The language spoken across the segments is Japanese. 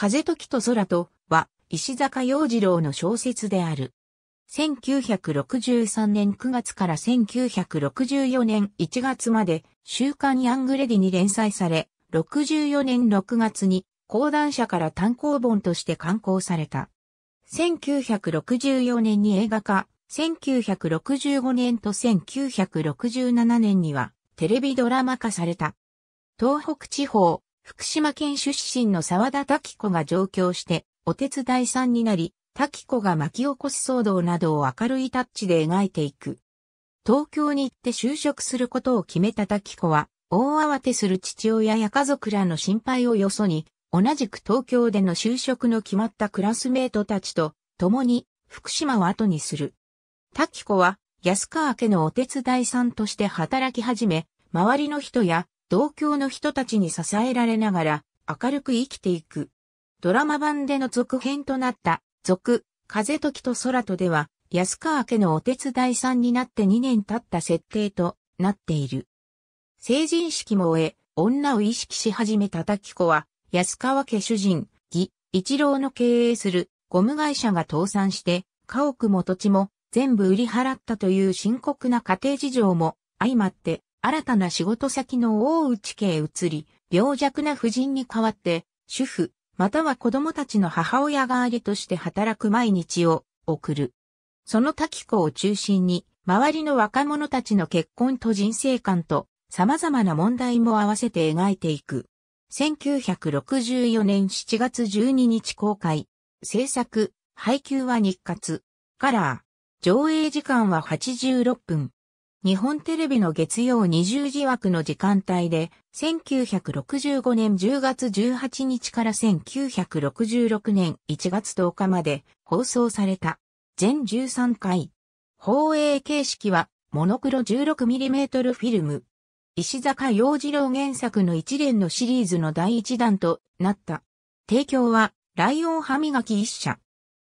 風時と空とは、石坂洋次郎の小説である。1963年9月から1964年1月まで、週刊ヤングレディに連載され、64年6月に、講談社から単行本として刊行された。1964年に映画化、1965年と1967年には、テレビドラマ化された。東北地方、福島県出身の沢田滝子が上京して、お手伝いさんになり、滝子が巻き起こす騒動などを明るいタッチで描いていく。東京に行って就職することを決めた滝子は、大慌てする父親や家族らの心配をよそに、同じく東京での就職の決まったクラスメートたちと、共に福島を後にする。滝子は、安川家のお手伝いさんとして働き始め、周りの人や同郷の人たちに支えられながら明るく生きていく。ドラマ版での続編となった続、風時と空とでは安川家のお手伝いさんになって2年経った設定となっている。成人式も終え、女を意識し始めた滝子は、安川家主人、義、一郎の経営するゴム会社が倒産して、家屋も土地も全部売り払ったという深刻な家庭事情も相まって、新たな仕事先の大内家へ移り、病弱な婦人に代わって、主婦、または子供たちの母親代わりとして働く毎日を送る。その多子を中心に、周りの若者たちの結婚と人生観と、様々な問題も合わせて描いていく。1964年7月12日公開。制作、配給は日活。カラー。上映時間は86分。日本テレビの月曜20時枠の時間帯で、1965年10月18日から1966年1月10日まで放送された。全13回。放映形式は、モノクロ 16mm フィルム。石坂洋次郎原作の一連のシリーズの第一弾となった。提供は、ライオン歯磨き一社。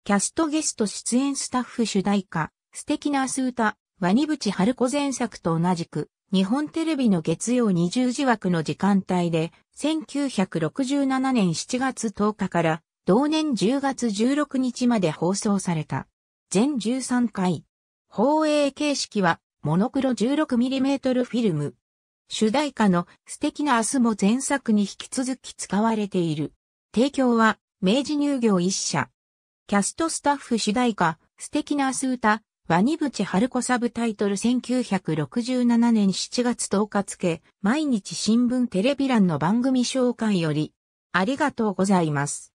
キャストゲスト出演スタッフ主題歌、素敵な明日歌。ワニブチハルコ前作と同じく、日本テレビの月曜20時枠の時間帯で、1967年7月10日から、同年10月16日まで放送された。全13回。放映形式は、モノクロ 16mm フィルム。主題歌の素敵な明日も前作に引き続き使われている。提供は、明治乳業一社。キャストスタッフ主題歌、素敵な明日歌、ワニブチハルコサブタイトル1967年7月10日付、毎日新聞テレビ欄の番組紹介より、ありがとうございます。